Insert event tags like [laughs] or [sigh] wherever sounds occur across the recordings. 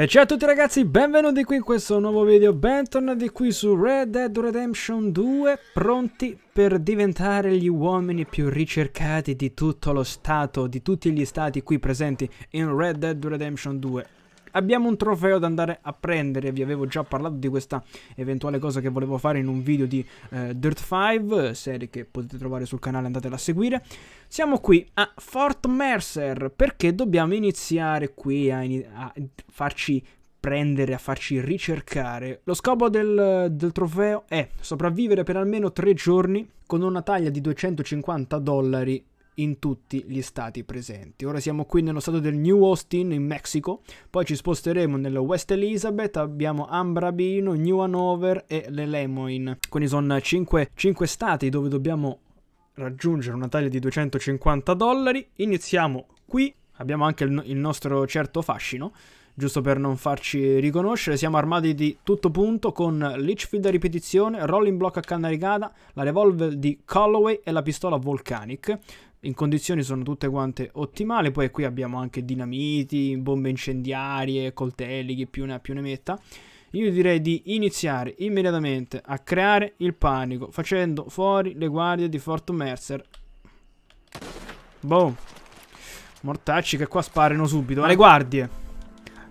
E ciao a tutti ragazzi, benvenuti qui in questo nuovo video, bentornati qui su Red Dead Redemption 2, pronti per diventare gli uomini più ricercati di tutto lo stato, di tutti gli stati qui presenti in Red Dead Redemption 2 abbiamo un trofeo da andare a prendere. Vi avevo già parlato di questa eventuale cosa che volevo fare in un video di eh, Dirt 5, serie che potete trovare sul canale, andatela a seguire. Siamo qui a Fort Mercer perché dobbiamo iniziare qui a, in a farci prendere, a farci ricercare. Lo scopo del, del, trofeo è sopravvivere per almeno tre giorni con una taglia di 250 dollari in tutti gli stati presenti. Ora siamo qui nello stato del New Austin in Messico, poi ci sposteremo nello West Elizabeth, abbiamo Ambrabino, New Hanover e le Lemoyne. Quindi sono 5, 5 stati dove dobbiamo raggiungere una taglia di 250 dollari. Iniziamo qui, abbiamo anche il, il nostro certo fascino giusto per non farci riconoscere, siamo armati di tutto punto con Litchfield a ripetizione, Rolling Block a canna rigata, la revolver di Calloway e la pistola Volcanic in condizioni sono tutte quante ottimali. Poi qui abbiamo anche dinamiti, bombe incendiarie, coltelli, chi più ne ha più ne metta. Io direi di iniziare immediatamente a creare il panico facendo fuori le guardie di Fort Mercer. Boh. Mortacci che qua sparano subito. Eh. Ma le guardie?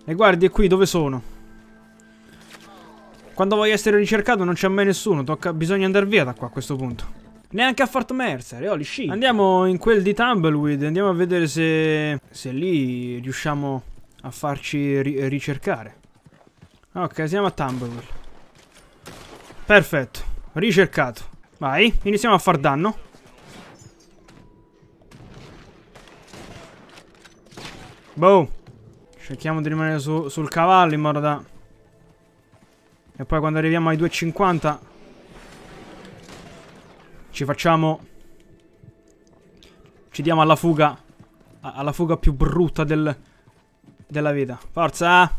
Le guardie qui dove sono? Quando voglio essere ricercato non c'è mai nessuno. Tocca... bisogna andare via da qua a questo punto. Neanche a Fort Mercer, eh, oli sci. Andiamo in quel di Tumbleweed, andiamo a vedere se, se lì riusciamo a farci ri ricercare. Ok, siamo a Tumbleweed. Perfetto, ricercato. Vai, iniziamo a far danno. Boh. Cerchiamo di rimanere su, sul cavallo in modo da... E poi quando arriviamo ai 2,50 ci facciamo... Ci diamo alla fuga. Alla fuga più brutta del... Della vita. Forza!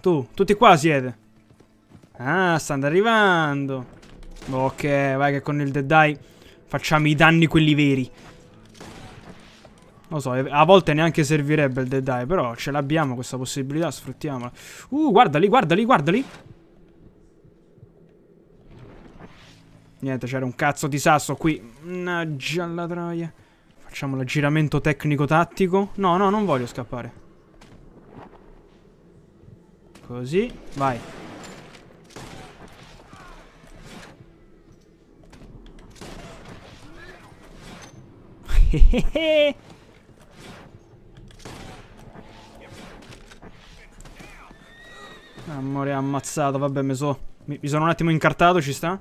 Tu, tutti qua siete. Ah, stanno arrivando. Ok, vai che con il Dead Eye facciamo i danni quelli veri. Non lo so, a volte neanche servirebbe il Dead Eye, però ce l'abbiamo questa possibilità, sfruttiamola. Uh, guarda lì, guarda lì, guarda lì. Niente, c'era un cazzo di sasso qui. Mannaggia alla troia. Facciamo l'aggiramento tecnico-tattico. No, no, non voglio scappare. Così, vai. [laughs] Ah, amore, ammazzato. Vabbè, me so. mi, mi sono un attimo incartato, ci sta?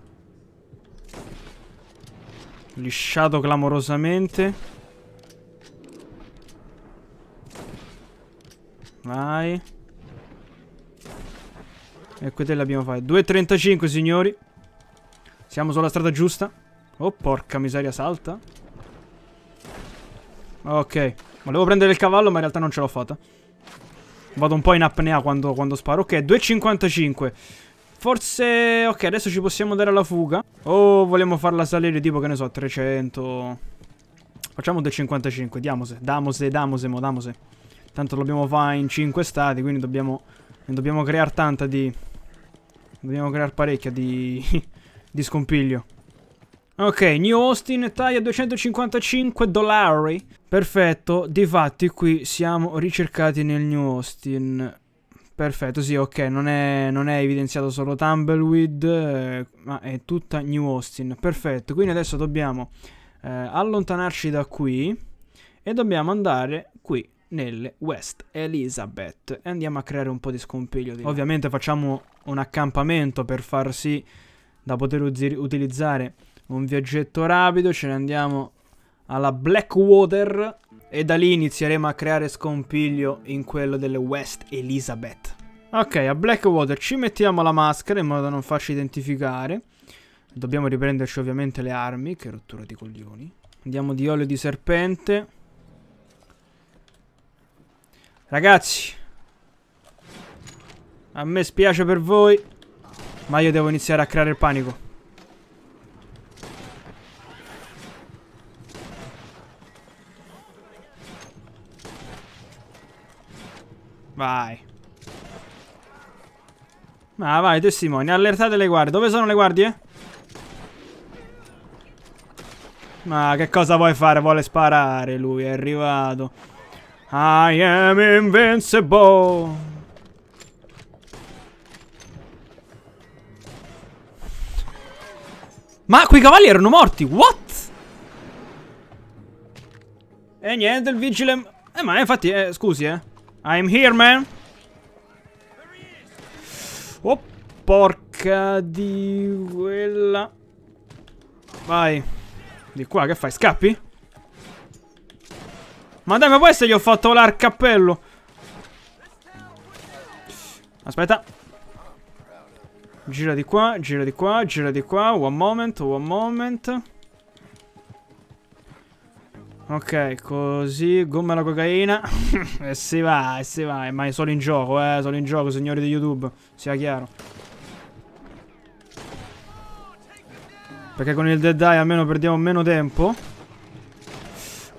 Lisciato clamorosamente Vai Ecco te l'abbiamo fatto 2.35 signori Siamo sulla strada giusta Oh porca miseria salta Ok Volevo prendere il cavallo ma in realtà non ce l'ho fatta Vado un po' in apnea quando, quando sparo Ok 2.55 Forse... Ok, adesso ci possiamo dare alla fuga. O vogliamo farla salire tipo, che ne so, 300... Facciamo 255, diamose, damose, damose, mo, damose. Tanto dobbiamo fare in 5 stati, quindi dobbiamo... Ne dobbiamo creare tanta di... Dobbiamo creare parecchia di... [laughs] di scompiglio. Ok, New Austin taglia 255 dollari. Perfetto, difatti qui siamo ricercati nel New Austin. Perfetto, sì, ok, non è, non è evidenziato solo Tumbleweed, eh, ma è tutta New Austin. Perfetto, quindi adesso dobbiamo eh, allontanarci da qui e dobbiamo andare qui nelle West Elizabeth e andiamo a creare un po' di scompiglio. Di Ovviamente facciamo un accampamento per far sì da poter utilizzare un viaggetto rapido, ce ne andiamo alla Blackwater e da lì inizieremo a creare scompiglio in quello delle West Elizabeth. Ok, a Blackwater ci mettiamo la maschera in modo da non farci identificare. Dobbiamo riprenderci ovviamente le armi, che rottura di coglioni. Andiamo di olio di serpente. Ragazzi, a me spiace per voi, ma io devo iniziare a creare il panico. Vai. Ma vai, testimoni, allertate le guardie. Dove sono le guardie? Ma che cosa vuoi fare? Vuole sparare lui, è arrivato. I am invincible. Ma quei cavalli erano morti, what? E niente, il vigile... Eh ma infatti, eh, scusi eh. I'm here, man. Oh, porca di quella. Vai. Di qua, che fai? Scappi? Ma dai, ma poi se gli ho fatto l'arcappello. Aspetta. Gira di qua, gira di qua, gira di qua. One moment, one moment. Ok, così, gomma alla cocaina [laughs] E si va, e si va Ma è solo in gioco, eh, solo in gioco, signori di YouTube Sia chiaro Perché con il Dead Eye almeno perdiamo meno tempo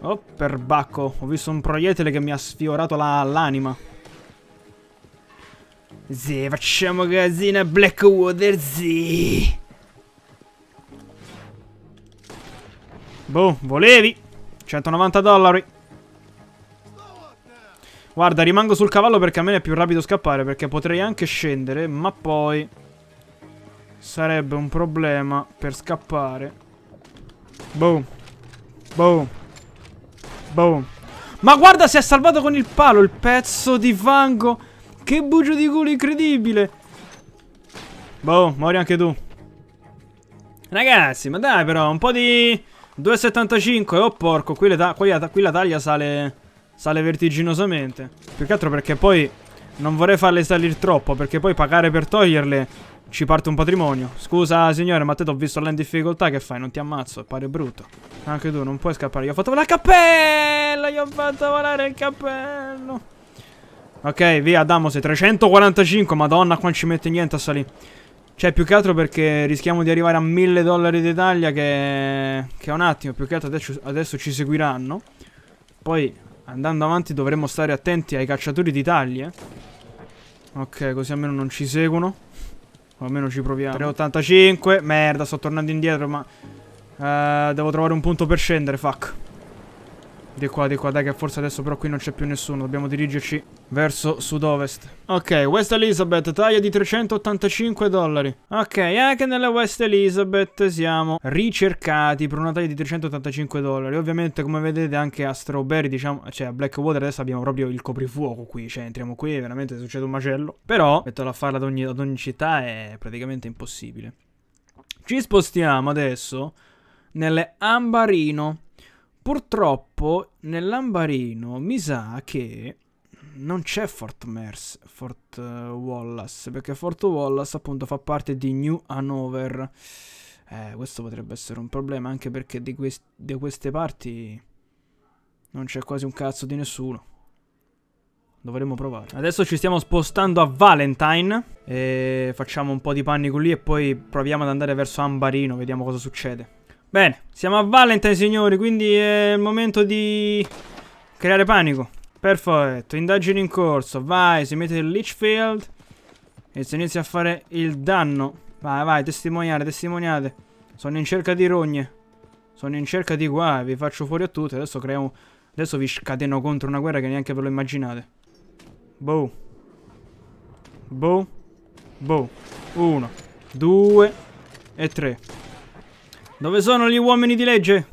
Oh, perbacco Ho visto un proiettile che mi ha sfiorato l'anima la, Sì, facciamo casino a Blackwater, sì Boh, volevi 190 dollari. Guarda, rimango sul cavallo perché a me è più rapido scappare, perché potrei anche scendere, ma poi sarebbe un problema per scappare. Boom. Boom. Boom. Ma guarda, si è salvato con il palo, il pezzo di fango. Che bugio di culo incredibile. Boom, mori anche tu. Ragazzi, ma dai però, un po' di... 2,75. Oh porco, qui, ta qui, la qui, la taglia sale, sale vertiginosamente. Più che altro perché poi non vorrei farle salire troppo, perché poi pagare per toglierle ci parte un patrimonio. Scusa signore, ma te ho visto là in difficoltà, che fai? Non ti ammazzo, pare brutto. Anche tu, non puoi scappare. Io ho fatto volare il cappello, io ho fatto volare il cappello. Ok, via, damose, 345, madonna, qua non ci mette niente a salire. Cioè, più che altro perché rischiamo di arrivare a 1000 dollari d'Italia che... che è un attimo, più che altro adesso, adesso ci seguiranno. Poi, andando avanti, dovremmo stare attenti ai cacciatori di taglie. Ok, così almeno non ci seguono. O almeno ci proviamo. 385, merda, sto tornando indietro, ma... Eh, devo trovare un punto per scendere, fuck. Di qua, di qua, dai che forse adesso però qui non c'è più nessuno Dobbiamo dirigerci verso sud-ovest Ok, West Elizabeth, taglia di 385 dollari Ok, anche nella West Elizabeth siamo ricercati per una taglia di 385 dollari Ovviamente come vedete anche a Strawberry, diciamo, cioè a Blackwater adesso abbiamo proprio il coprifuoco qui Cioè entriamo qui e veramente succede un macello Però, metterla a farla ad ogni, ad ogni città è praticamente impossibile Ci spostiamo adesso nelle Ambarino Purtroppo nell'ambarino mi sa che non c'è Fort Merce, Fort eh, Wallace, perché Fort Wallace appunto fa parte di New Hanover. Eh, questo potrebbe essere un problema, anche perché di, quest di queste parti non c'è quasi un cazzo di nessuno. Dovremmo provare. Adesso ci stiamo spostando a Valentine. E facciamo un po' di panico lì e poi proviamo ad andare verso Ambarino, vediamo cosa succede. Bene, siamo a Valentine signori, quindi è il momento di creare panico. Perfetto, indagini in corso. Vai, si mette il Litchfield e si inizia a fare il danno. Vai, vai, testimoniate, testimoniate. Sono in cerca di rogne. Sono in cerca di guai, vi faccio fuori a tutti. Adesso creiamo... Adesso vi scateno contro una guerra che neanche ve lo immaginate. Boh. Boh. Boh. Uno, due e tre. Dove sono gli uomini di legge?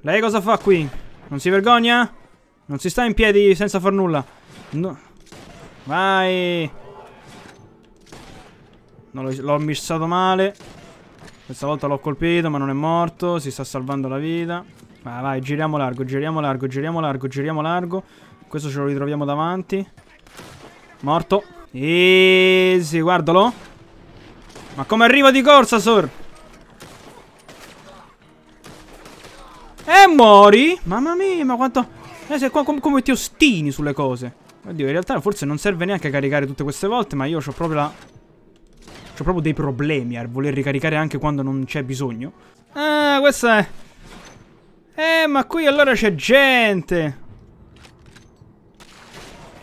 Lei cosa fa qui? Non si vergogna? Non si sta in piedi senza far nulla. No. Vai. l'ho missato male. Questa volta l'ho colpito, ma non è morto. Si sta salvando la vita. Vai, vai, giriamo largo, giriamo largo, giriamo largo, giriamo largo. Questo ce lo ritroviamo davanti. Morto. Easy, guardalo. Ma come arriva di corsa, Sor? E muori? Mamma mia, ma quanto... Eh, com com come ti ostini sulle cose. Oddio, in realtà forse non serve neanche caricare tutte queste volte, ma io ho proprio la... Ho proprio dei problemi a voler ricaricare anche quando non c'è bisogno. Ah, questa è... Eh, ma qui allora c'è gente!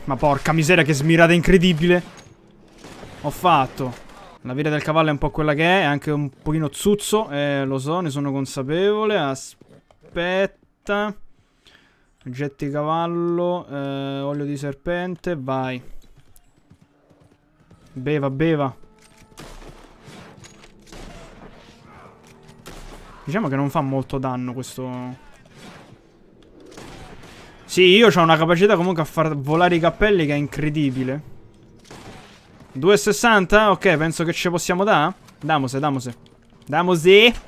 Ma porca miseria, che smirata incredibile! Ho fatto. La vera del cavallo è un po' quella che è, è anche un pochino zuzzo, eh, lo so, ne sono consapevole. Aspetta. Aspetta. Oggetti cavallo. Eh, olio di serpente. Vai. Beva, beva. Diciamo che non fa molto danno questo... Sì, io ho una capacità comunque a far volare i cappelli che è incredibile. 2,60? Ok, penso che ce possiamo da Damose, damose. Damose!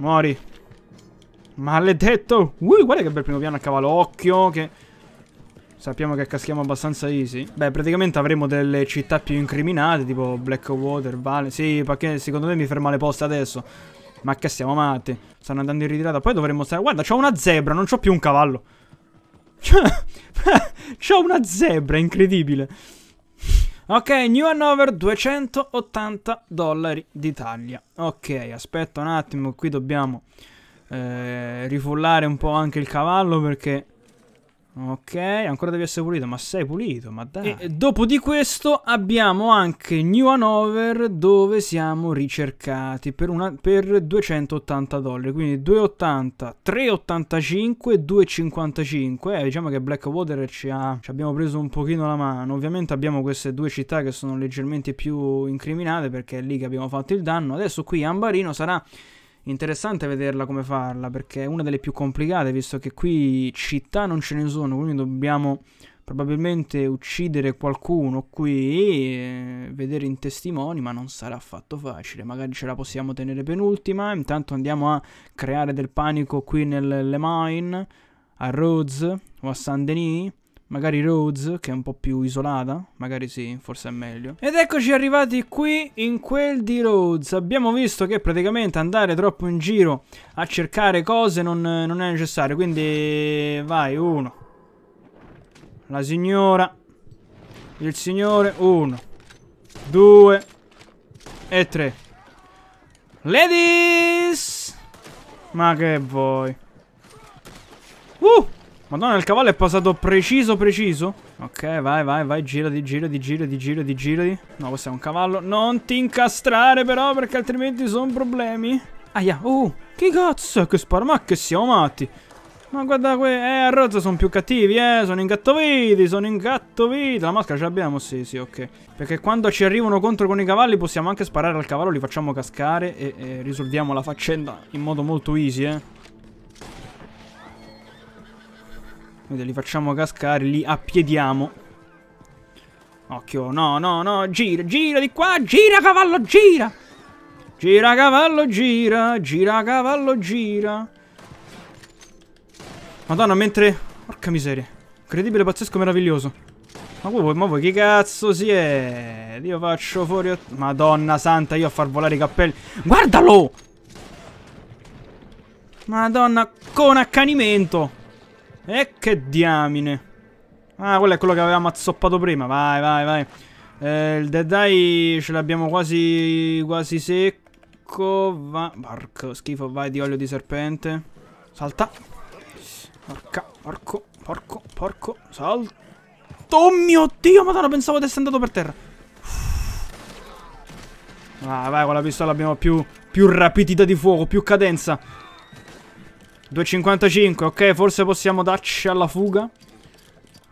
Muori. Maledetto. Ui, guarda che bel primo piano a cavalocchio. Che... Sappiamo che caschiamo abbastanza easy. Beh, praticamente avremo delle città più incriminate, tipo Blackwater, Vale. Sì, perché secondo me mi ferma le poste adesso. Ma che siamo matti. Stanno andando in ritirata. Poi dovremmo stare... Guarda, c'ho una zebra, non c'ho più un cavallo. [laughs] c'ho una zebra, incredibile. Ok, New Hanover 280 dollari d'Italia. Ok, aspetta un attimo, qui dobbiamo eh, rifullare un po' anche il cavallo perché Ok, ancora devi essere pulito, ma sei pulito, ma dai. E dopo di questo abbiamo anche New Hanover dove siamo ricercati per, una, per 280 dollari, quindi 280, 385, 255. Eh, diciamo che Blackwater ci, ha, ci abbiamo preso un pochino la mano. Ovviamente abbiamo queste due città che sono leggermente più incriminate perché è lì che abbiamo fatto il danno. Adesso qui Ambarino sarà interessante vederla come farla perché è una delle più complicate visto che qui città non ce ne sono quindi dobbiamo probabilmente uccidere qualcuno qui e eh, vedere in testimoni ma non sarà affatto facile magari ce la possiamo tenere penultima intanto andiamo a creare del panico qui nelle mine a Rhodes o a Saint Denis Magari Rhodes, che è un po' più isolata. Magari sì, forse è meglio. Ed eccoci arrivati qui in quel di Rhodes. Abbiamo visto che praticamente andare troppo in giro a cercare cose non, non è necessario. Quindi vai, uno. La signora. Il signore, uno. Due. E tre. Ladies! Ma che vuoi? Uh! Madonna, il cavallo è passato preciso, preciso. Ok, vai, vai, vai, girati, girati, girati, girati, girati. No, questo è un cavallo. Non ti incastrare però, perché altrimenti sono problemi. Aia, uh, che cazzo, è che sparo, ma che siamo matti. Ma guarda que... Eh, a Rozza sono più cattivi, eh. Sono ingattoviti, sono ingattoviti. La maschera ce l'abbiamo? Sì, sì, ok. Perché quando ci arrivano contro con i cavalli possiamo anche sparare al cavallo, li facciamo cascare e, e risolviamo la faccenda in modo molto easy, eh. Quindi li facciamo cascare, li appiediamo. Occhio, no, no, no, gira, gira di qua, gira cavallo, gira! Gira cavallo, gira, gira cavallo, gira. Madonna, mentre... Porca miseria. Incredibile, pazzesco, meraviglioso. Ma voi, ma voi che cazzo si è? Io faccio fuori... Madonna santa, io a far volare i cappelli. Guardalo! Madonna, con accanimento. E che diamine. Ah, quello è quello che avevamo azzoppato prima. Vai, vai, vai. Eh, il dead eye ce l'abbiamo quasi, quasi secco. Va... Porco schifo, vai di olio di serpente. Salta. Porca, porco, porco, porco. Salta. Oh mio Dio, madonna, pensavo di essere andato per terra. Vai, ah, vai, con la pistola abbiamo più, più rapidità di fuoco, più cadenza. 2,55, ok, forse possiamo darci alla fuga.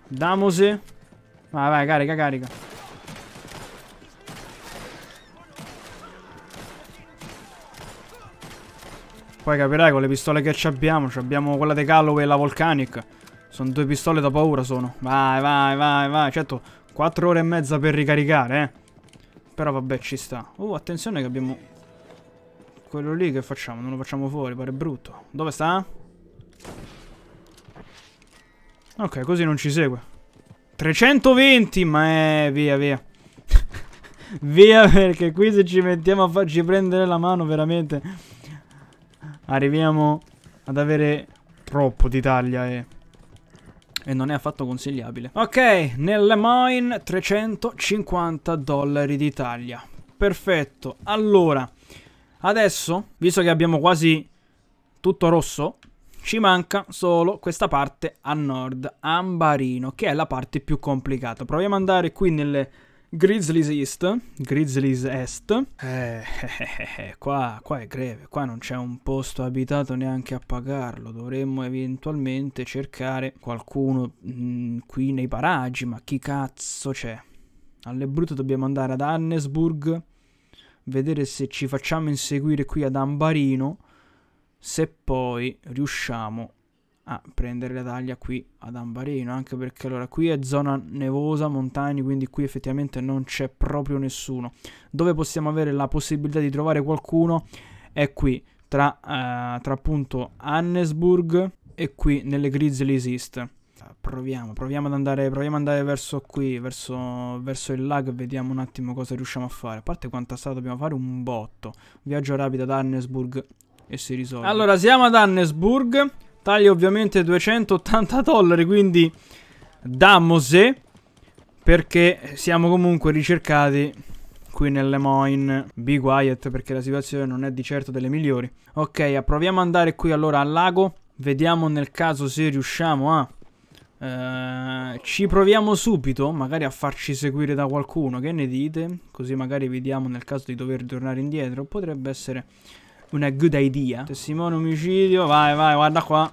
Damose. Vai, vai, carica, carica. Poi capirai con le pistole che abbiamo. Abbiamo quella di Calloway e la Volcanic. Sono due pistole da paura sono. Vai, vai, vai, vai. Certo, 4 ore e mezza per ricaricare, eh. Però vabbè, ci sta. Oh, attenzione che abbiamo quello lì che facciamo? Non lo facciamo fuori, pare brutto. Dove sta? Ok, così non ci segue. 320, ma è... via, via. [laughs] via, perché qui se ci mettiamo a farci prendere la mano, veramente... Arriviamo ad avere troppo di taglia e... E non è affatto consigliabile. Ok, nelle mine 350 dollari di taglia. Perfetto. Allora... Adesso, visto che abbiamo quasi tutto rosso, ci manca solo questa parte a nord, Ambarino, che è la parte più complicata. Proviamo ad andare qui nelle Grizzlies East, Grizzlies Est. Eh, [laughs] qua, qua è greve, qua non c'è un posto abitato neanche a pagarlo. Dovremmo eventualmente cercare qualcuno mh, mm, qui nei paraggi, ma chi cazzo c'è? Alle brutte dobbiamo andare ad Annesburg vedere se ci facciamo inseguire qui ad Ambarino, se poi riusciamo a prendere la taglia qui ad Ambarino, anche perché allora qui è zona nevosa, montagna, quindi qui effettivamente non c'è proprio nessuno. Dove possiamo avere la possibilità di trovare qualcuno è qui, tra, eh, tra appunto Hannesburg e qui nelle Grizzly East. Proviamo, proviamo ad andare, proviamo ad andare verso qui, verso, verso il lago e vediamo un attimo cosa riusciamo a fare. A parte quanta strada dobbiamo fare, un botto. Viaggio rapido ad Annesburg e si risolve. Allora, siamo ad Annesburg. Taglio ovviamente 280 dollari, quindi dammose. Perché siamo comunque ricercati qui nelle Moin. Be quiet perché la situazione non è di certo delle migliori. Ok, proviamo ad andare qui allora al lago. Vediamo nel caso se riusciamo a eh, ci proviamo subito, magari a farci seguire da qualcuno, che ne dite? Così magari vediamo nel caso di dover tornare indietro, potrebbe essere una good idea. Testimone omicidio, vai vai, guarda qua.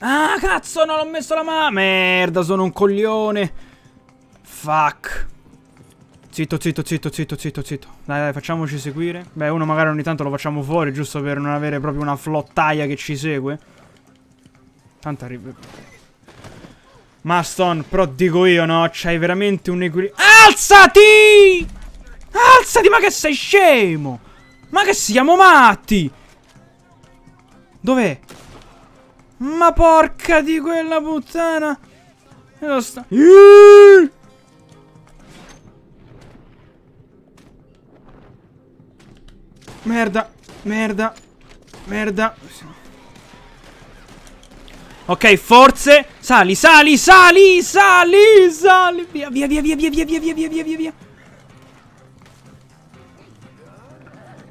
Ah, cazzo, non ho messo la mano. Merda, sono un coglione. Fuck. Zitto, zitto, zitto, zitto, zitto, zitto. Dai, dai, facciamoci seguire. Beh, uno magari ogni tanto lo facciamo fuori, giusto per non avere proprio una flottaia che ci segue. Tanto arriva... Ma Ston, però dico io, no? C'hai veramente un equilibrio... Alzati! Alzati, ma che sei scemo! Ma che siamo matti! Dov'è? Ma porca di quella puttana! E lo sta... Merda, merda, merda. Ok, forse Sali, sali, sali, sali, sali. Via, via, via, via, via, via, via, via, via, via, via.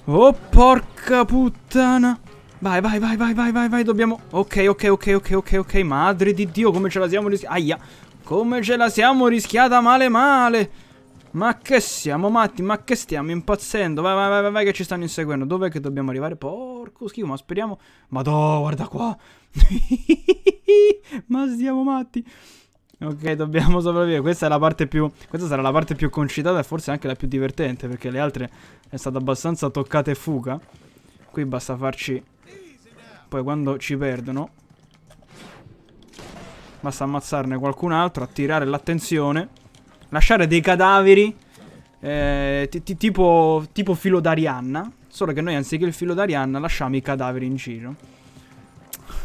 Oh, porca puttana. Vai, vai, vai, vai, vai, vai, vai, dobbiamo... Ok, ok, ok, ok, ok, ok, madre di Dio, come ce la siamo rischiata... Aia, come ce la siamo rischiata male, male. Ma che siamo matti, ma che stiamo impazzendo? Vai, vai, vai, vai che ci stanno inseguendo. Dov'è che dobbiamo arrivare? Porco schifo, ma speriamo... Madò, guarda qua. [laughs] ma siamo matti. Ok, dobbiamo sopravvivere. Questa è la parte più. Questa sarà la parte più concitata e forse anche la più divertente. Perché le altre è stata abbastanza toccata e fuga. Qui basta farci. Poi quando ci perdono. Basta ammazzarne qualcun altro, attirare l'attenzione lasciare dei cadaveri eh, tipo, tipo filo d'Arianna. Solo che noi anziché il filo d'Arianna lasciamo i cadaveri in giro.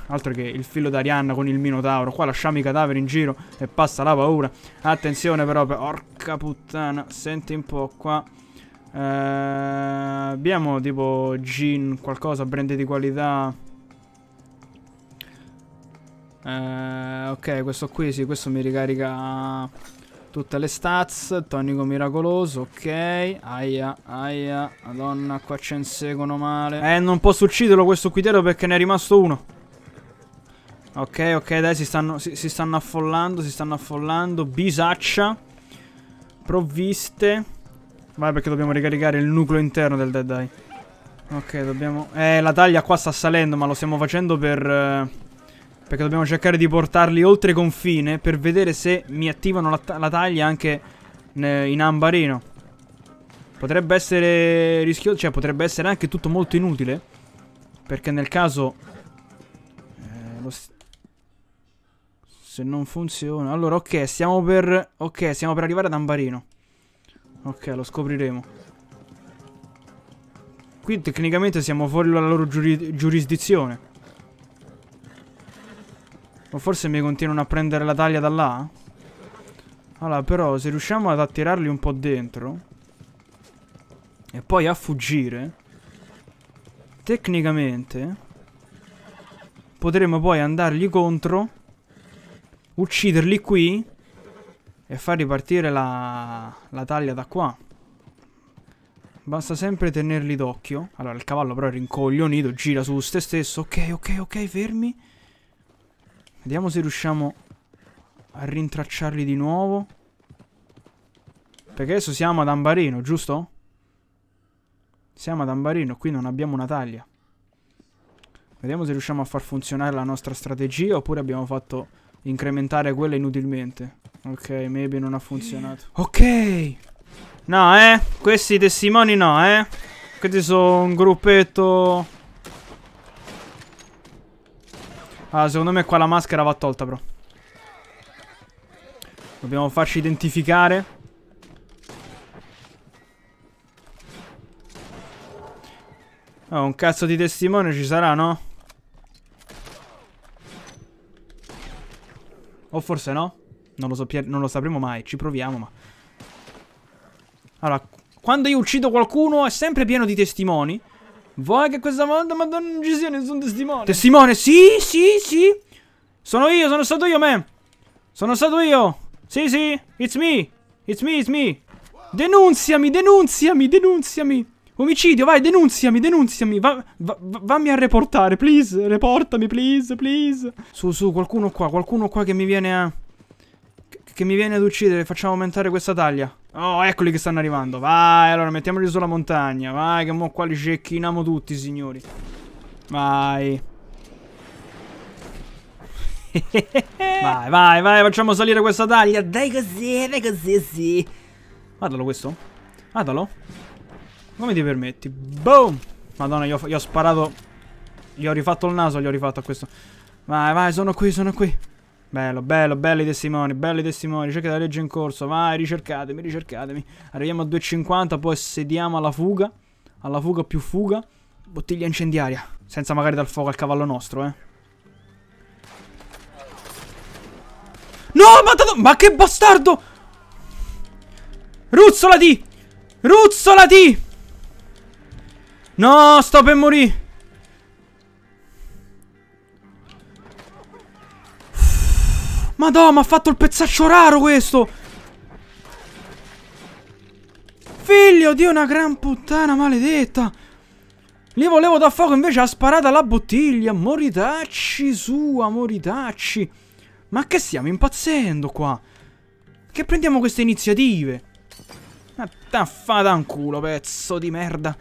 Altro che il filo d'Arianna con il Minotauro. Qua lasciamo i cadaveri in giro e passa la paura. Attenzione però, porca puttana. Senti un po' qua. Eh, abbiamo tipo gin, qualcosa, brand di qualità. Eh, ok, questo qui sì, questo mi ricarica Tutte le stats, tonico miracoloso, ok. Aia, aia, madonna, qua ci inseguono male. Eh, non posso ucciderlo questo quitero perché ne è rimasto uno. Ok, ok, dai, si stanno, si, si stanno affollando, si stanno affollando. Bisaccia. Provviste. Vai perché dobbiamo ricaricare il nucleo interno del Dead Eye. Ok, dobbiamo... Eh, la taglia qua sta salendo, ma lo stiamo facendo per... Eh... Perché dobbiamo cercare di portarli oltre confine per vedere se mi attivano la, la taglia anche in ambarino. Potrebbe essere rischioso, cioè potrebbe essere anche tutto molto inutile. Perché nel caso... Eh, se non funziona... Allora, ok, stiamo per... Ok, stiamo per arrivare ad ambarino. Ok, lo scopriremo. Qui tecnicamente siamo fuori dalla loro giuri... giurisdizione. O forse mi continuano a prendere la taglia da là? Allora, però, se riusciamo ad attirarli un po' dentro E poi a fuggire Tecnicamente Potremo poi andargli contro Ucciderli qui E far ripartire la, la taglia da qua Basta sempre tenerli d'occhio Allora, il cavallo però è rincoglionito Gira su se stesso Ok, ok, ok, fermi Vediamo se riusciamo a rintracciarli di nuovo. Perché adesso siamo ad Ambarino, giusto? Siamo ad Ambarino, qui non abbiamo una taglia. Vediamo se riusciamo a far funzionare la nostra strategia oppure abbiamo fatto incrementare quella inutilmente. Ok, maybe non ha funzionato. Ok! No, eh? Questi testimoni no, eh? Questi sono un gruppetto Ah, secondo me qua la maschera va tolta, però. Dobbiamo farci identificare. Oh, un cazzo di testimone ci sarà, no? O forse no? Non lo, so, non lo sapremo mai, ci proviamo, ma... Allora, quando io uccido qualcuno è sempre pieno di testimoni. Vuoi che questa volta, madonna, non ci sia nessun testimone? Testimone, sì, sì, sì. Sono io, sono stato io, man. Sono stato io. Sì, sì, it's me. It's me, it's me. Denunziami, denunziami, denunziami. Omicidio, vai, denunziami, denunziami. Va, va, va, vammi a reportare, please. Reportami, please, please. Su, su, qualcuno qua, qualcuno qua che mi viene a... che mi viene ad uccidere. Facciamo aumentare questa taglia. Oh, eccoli che stanno arrivando. Vai, allora, mettiamoli sulla montagna. Vai, che mo qua li cecchiniamo tutti, signori. Vai. [laughs] vai, vai, vai, facciamo salire questa taglia. Dai così, dai così, sì. Guardalo questo. Guardalo. Come ti permetti? Boom! Madonna, gli ho, gli ho sparato... Gli ho rifatto il naso, gli ho rifatto a questo. Vai, vai, sono qui, sono qui. Bello, bello, belli testimoni, belli testimoni, ricerca la legge in corso, vai, ricercatemi, ricercatemi. Arriviamo a 2,50, poi sediamo alla fuga, alla fuga più fuga, bottiglia incendiaria, senza magari dal fuoco al cavallo nostro, eh. No, ma, ma che bastardo! Ruzzolati! Ruzzolati! No, sto per morire! Madò, ma ha fatto il pezzaccio raro questo! Figlio di una gran puttana maledetta! Li volevo da fuoco, invece ha sparato la bottiglia. Moritacci sua, moritacci. Ma che stiamo impazzendo qua? Che prendiamo queste iniziative? Ma taffata un culo, pezzo di merda.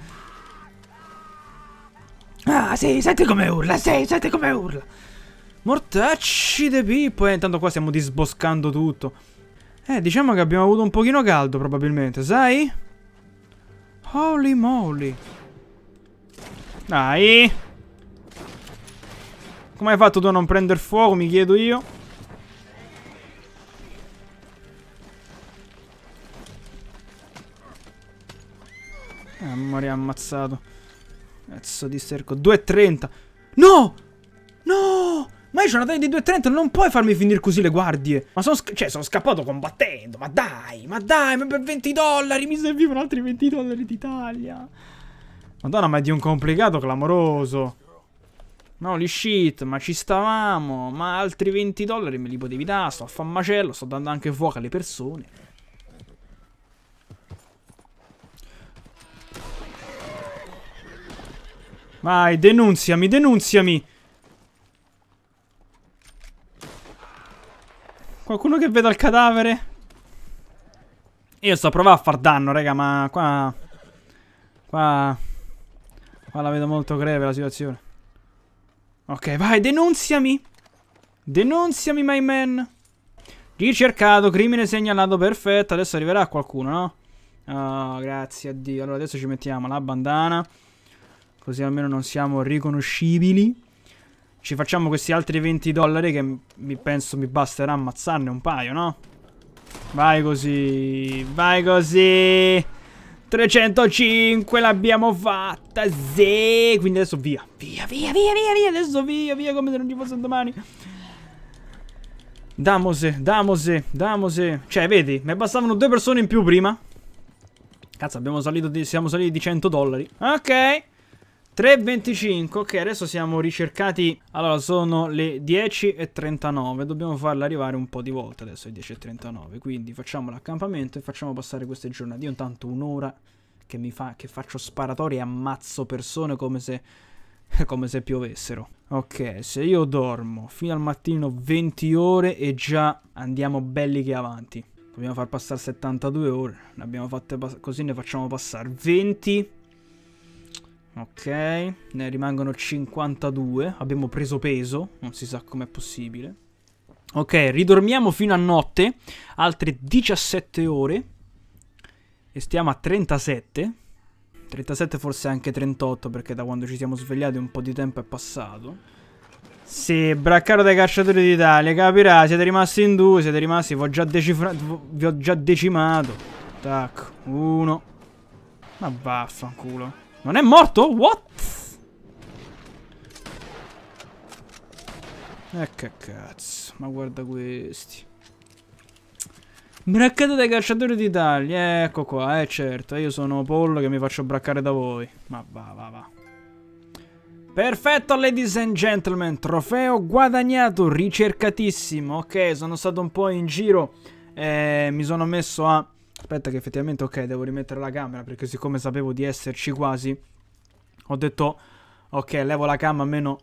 Ah, sì, senti come urla, sì, senti come urla. Mortacci de Pippo! Eh, intanto qua stiamo disboscando tutto. Eh, diciamo che abbiamo avuto un pochino caldo, probabilmente, sai? Holy moly! Dai! Come hai fatto tu a non prendere fuoco, mi chiedo io? Eh, ah, amore, ammazzato. Cazzo di sterco. 2,30. No! No! Ma io ho una taglia di 2,30, non puoi farmi finire così le guardie. Ma sono, cioè, sono scappato combattendo, ma dai, ma dai, ma per 20 dollari mi servivano altri 20 dollari d'Italia. Madonna, ma è di un complicato clamoroso. No, li shit, ma ci stavamo, ma altri 20 dollari me li potevi dare, sto a far macello, sto dando anche fuoco alle persone. Vai, denunziami, denunziami. Qualcuno che veda il cadavere? Io sto provando a far danno, raga, ma qua... Qua... Qua la vedo molto greve la situazione. Ok, vai, denunziami! Denunziami, my man! Ricercato, crimine segnalato, perfetto. Adesso arriverà qualcuno, no? Oh, grazie a Dio. Allora, adesso ci mettiamo la bandana. Così almeno non siamo riconoscibili. Ci facciamo questi altri 20 dollari che mi penso mi basterà ammazzarne un paio, no? Vai così, vai così 305 l'abbiamo fatta, sì Quindi adesso via, via, via, via, via, via Adesso via, via, come se non ci fosse domani Damose, damose, damose Cioè, vedi, mi bastavano due persone in più prima Cazzo, abbiamo salito di, siamo saliti di 100 dollari Ok 3.25, ok, adesso siamo ricercati, allora sono le 10.39, dobbiamo farla arrivare un po' di volte adesso, è 10.39, quindi facciamo l'accampamento e facciamo passare queste giornate, io intanto un'ora che, mi fa, che faccio sparatori e ammazzo persone come se, [laughs] come se piovessero. Ok, se io dormo fino al mattino 20 ore e già andiamo belli che avanti. Dobbiamo far passare 72 ore, ne abbiamo fatte così ne facciamo passare 20 Ok, ne rimangono 52. Abbiamo preso peso, non si sa com'è possibile. Ok, ridormiamo fino a notte, altre 17 ore. E stiamo a 37. 37 forse anche 38 perché da quando ci siamo svegliati un po' di tempo è passato. Sì, braccaro dai cacciatori d'Italia, capirà, siete rimasti in due, siete rimasti, vi ho già, vi ho già decimato. Tac, uno. Ma vaffanculo. Non è morto? What? E eh, che cazzo, ma guarda questi. Braccate dai calciatori d'Italia, ecco qua, eh certo, io sono Pollo che mi faccio braccare da voi. Ma va, va, va. Perfetto, ladies and gentlemen, trofeo guadagnato, ricercatissimo. Ok, sono stato un po' in giro, eh, mi sono messo a Aspetta che effettivamente, ok, devo rimettere la camera perché siccome sapevo di esserci quasi, ho detto, ok, levo la camera almeno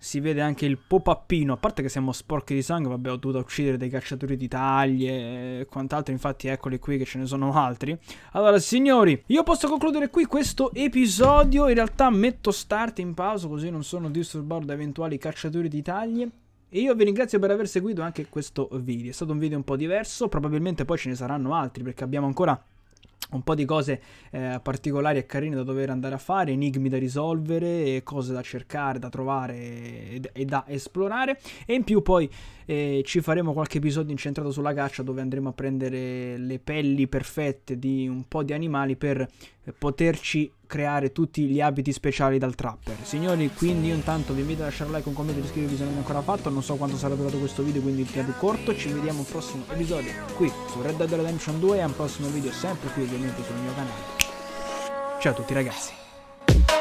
si vede anche il popappino A parte che siamo sporchi di sangue, vabbè, ho dovuto uccidere dei cacciatori di taglie e quant'altro. Infatti, eccoli qui che ce ne sono altri. Allora, signori, io posso concludere qui questo episodio. In realtà metto start in pausa così non sono disturbato da eventuali cacciatori di taglie. E io vi ringrazio per aver seguito anche questo video, è stato un video un po' diverso, probabilmente poi ce ne saranno altri perché abbiamo ancora un po' di cose eh, particolari e carine da dover andare a fare, enigmi da risolvere, cose da cercare, da trovare e, e da esplorare e in più poi eh, ci faremo qualche episodio incentrato sulla caccia dove andremo a prendere le pelli perfette di un po' di animali per poterci creare tutti gli abiti speciali dal trapper. Signori, quindi io intanto vi invito a lasciare un like, un commento e iscrivervi se non l'avete ancora fatto. Non so quanto sarà durato questo video, quindi il è corto. Ci vediamo al prossimo episodio qui su Red Dead Redemption 2 e a un prossimo video sempre qui ovviamente sul mio canale. Ciao a tutti ragazzi.